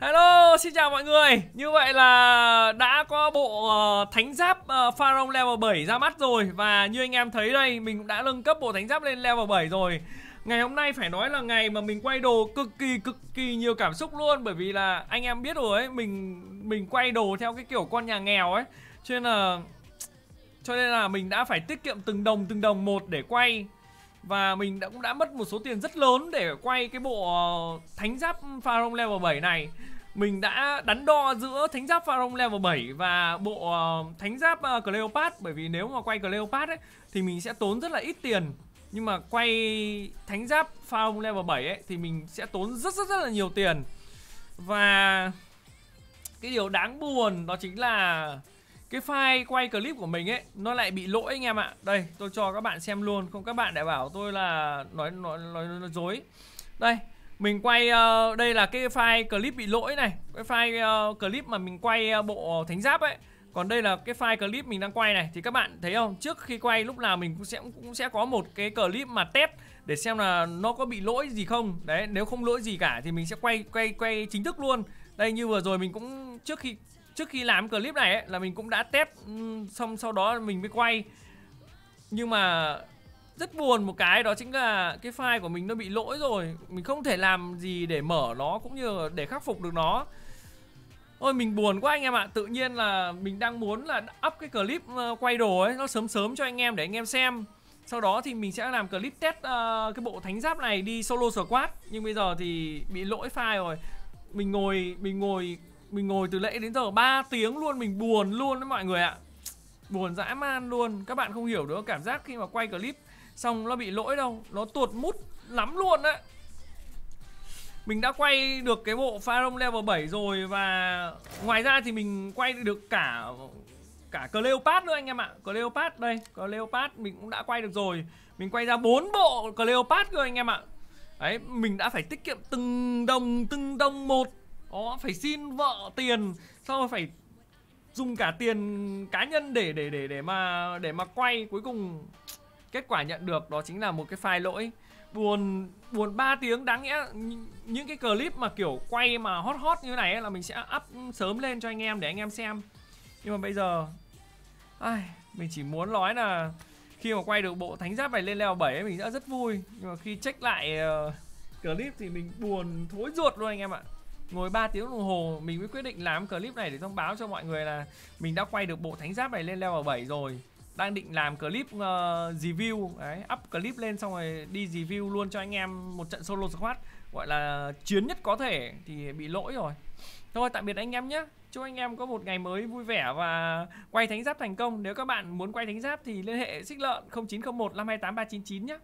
Hello, xin chào mọi người Như vậy là đã có bộ uh, thánh giáp uh, Pharaoh level 7 ra mắt rồi Và như anh em thấy đây, mình đã nâng cấp bộ thánh giáp lên level 7 rồi Ngày hôm nay phải nói là ngày mà mình quay đồ cực kỳ cực kỳ nhiều cảm xúc luôn Bởi vì là anh em biết rồi ấy, mình mình quay đồ theo cái kiểu con nhà nghèo ấy Cho nên là cho nên là mình đã phải tiết kiệm từng đồng từng đồng một để quay và mình đã cũng đã mất một số tiền rất lớn để quay cái bộ ờ, thánh giáp Pharaoh level 7 này Mình đã đắn đo giữa thánh giáp Pharaoh level 7 và bộ ờ, thánh giáp ờ, Cleopat Bởi vì nếu mà quay Cleopat ấy thì mình sẽ tốn rất là ít tiền Nhưng mà quay thánh giáp Pharaoh level 7 ấy thì mình sẽ tốn rất rất rất là nhiều tiền Và cái điều đáng buồn đó chính là cái file quay clip của mình ấy nó lại bị lỗi anh em ạ đây tôi cho các bạn xem luôn không các bạn đã bảo tôi là nói nói nói, nói dối đây mình quay uh, đây là cái file clip bị lỗi này cái file uh, clip mà mình quay uh, bộ thánh giáp ấy còn đây là cái file clip mình đang quay này thì các bạn thấy không trước khi quay lúc nào mình cũng sẽ cũng sẽ có một cái clip mà test để xem là nó có bị lỗi gì không đấy nếu không lỗi gì cả thì mình sẽ quay quay quay chính thức luôn đây như vừa rồi mình cũng trước khi trước khi làm clip này ấy, là mình cũng đã test ừ, xong sau đó mình mới quay nhưng mà rất buồn một cái đó chính là cái file của mình nó bị lỗi rồi mình không thể làm gì để mở nó cũng như để khắc phục được nó ôi mình buồn quá anh em ạ tự nhiên là mình đang muốn là up cái clip ờ, quay đồ ấy nó sớm sớm cho anh em để anh em xem sau đó thì mình sẽ làm clip test uh, cái bộ thánh giáp này đi solo squad nhưng bây giờ thì bị lỗi file rồi mình ngồi mình ngồi mình ngồi từ lễ đến giờ 3 tiếng luôn Mình buồn luôn đấy mọi người ạ Buồn dã man luôn Các bạn không hiểu được cảm giác khi mà quay clip Xong nó bị lỗi đâu Nó tuột mút lắm luôn đấy mình đã quay được cái bộ Pharaoh level 7 rồi và ngoài ra thì mình quay được cả cả Cleopat nữa anh em ạ. Cleopat đây, Cleopat mình cũng đã quay được rồi. Mình quay ra bốn bộ Cleopat rồi anh em ạ. Đấy, mình đã phải tiết kiệm từng đồng từng đồng một đó, phải xin vợ tiền xong rồi phải dùng cả tiền cá nhân để để để để mà để mà quay cuối cùng kết quả nhận được đó chính là một cái file lỗi buồn buồn 3 tiếng đáng nghĩa những cái clip mà kiểu quay mà hot hot như này là mình sẽ up sớm lên cho anh em để anh em xem nhưng mà bây giờ ai, mình chỉ muốn nói là khi mà quay được bộ thánh giáp này lên level 7 ấy, mình đã rất vui nhưng mà khi check lại uh, clip thì mình buồn thối ruột luôn anh em ạ ngồi 3 tiếng đồng hồ mình mới quyết định làm clip này để thông báo cho mọi người là mình đã quay được bộ thánh giáp này lên level 7 rồi đang định làm clip uh, review đấy up clip lên xong rồi đi review luôn cho anh em một trận solo squad gọi là chiến nhất có thể thì bị lỗi rồi thôi tạm biệt anh em nhé chúc anh em có một ngày mới vui vẻ và quay thánh giáp thành công nếu các bạn muốn quay thánh giáp thì liên hệ xích lợn 0901 528 399 nhé